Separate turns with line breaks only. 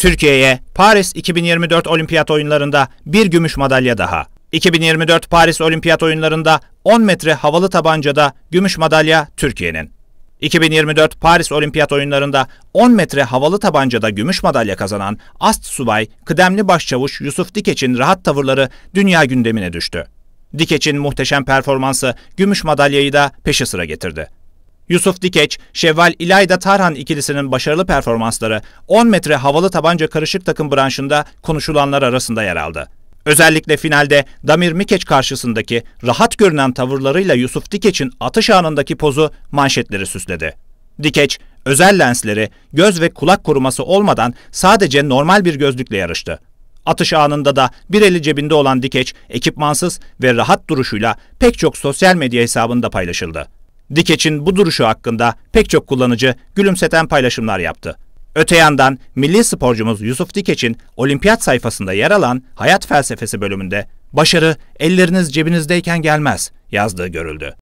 Türkiye'ye Paris 2024 Olimpiyat Oyunlarında bir gümüş madalya daha. 2024 Paris Olimpiyat Oyunlarında 10 metre havalı tabancada gümüş madalya Türkiye'nin. 2024 Paris Olimpiyat Oyunlarında 10 metre havalı tabancada gümüş madalya kazanan Ast Subay, kıdemli başçavuş Yusuf Dikeç'in rahat tavırları dünya gündemine düştü. Dikeç'in muhteşem performansı gümüş madalyayı da peşi sıra getirdi. Yusuf Dikeç, Şevval İlayda Tarhan ikilisinin başarılı performansları 10 metre havalı tabanca karışık takım branşında konuşulanlar arasında yer aldı. Özellikle finalde Damir Mikeç karşısındaki rahat görünen tavırlarıyla Yusuf Dikeç'in atış anındaki pozu manşetleri süsledi. Dikeç, özel lensleri, göz ve kulak koruması olmadan sadece normal bir gözlükle yarıştı. Atış anında da bir eli cebinde olan Dikeç, ekipmansız ve rahat duruşuyla pek çok sosyal medya hesabında paylaşıldı. Dikeç'in bu duruşu hakkında pek çok kullanıcı gülümseten paylaşımlar yaptı. Öte yandan milli sporcumuz Yusuf Dikeç'in olimpiyat sayfasında yer alan Hayat Felsefesi bölümünde başarı elleriniz cebinizdeyken gelmez yazdığı görüldü.